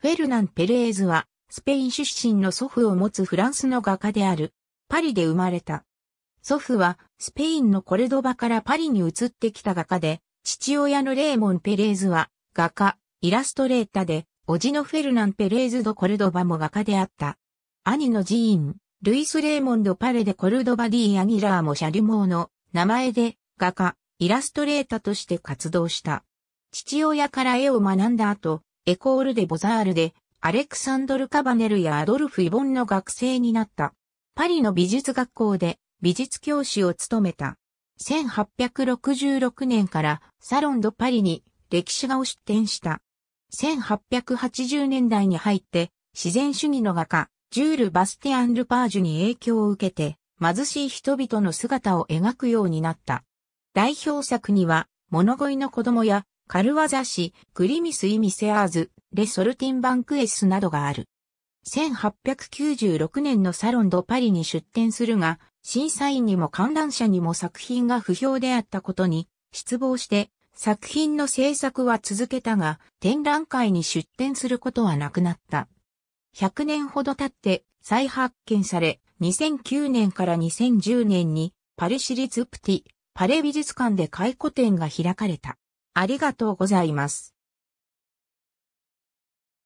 フェルナン・ペレーズは、スペイン出身の祖父を持つフランスの画家である、パリで生まれた。祖父は、スペインのコルドバからパリに移ってきた画家で、父親のレーモン・ペレーズは、画家、イラストレーターで、叔父のフェルナン・ペレーズ・ド・コルドバも画家であった。兄のジーン、ルイス・レーモンド・パレ・デ・コルドバ・ディ・アギラーもシャリモーの名前で画家、イラストレーターとして活動した。父親から絵を学んだ後、エコールデ・ボザールで、アレクサンドル・カバネルやアドルフ・イボンの学生になった。パリの美術学校で美術教師を務めた。1866年からサロンド・パリに歴史画を出展した。1880年代に入って自然主義の画家、ジュール・バスティアン・ルパージュに影響を受けて貧しい人々の姿を描くようになった。代表作には物乞いの子供やカルワザ氏、グリミスイミセアーズ、レソルティンバンクエスなどがある。1896年のサロンドパリに出展するが、審査員にも観覧者にも作品が不評であったことに、失望して作品の制作は続けたが、展覧会に出展することはなくなった。100年ほど経って再発見され、2009年から2010年にパリ市立プティ、パレ美術館で回顧展が開かれた。ありがとうございます。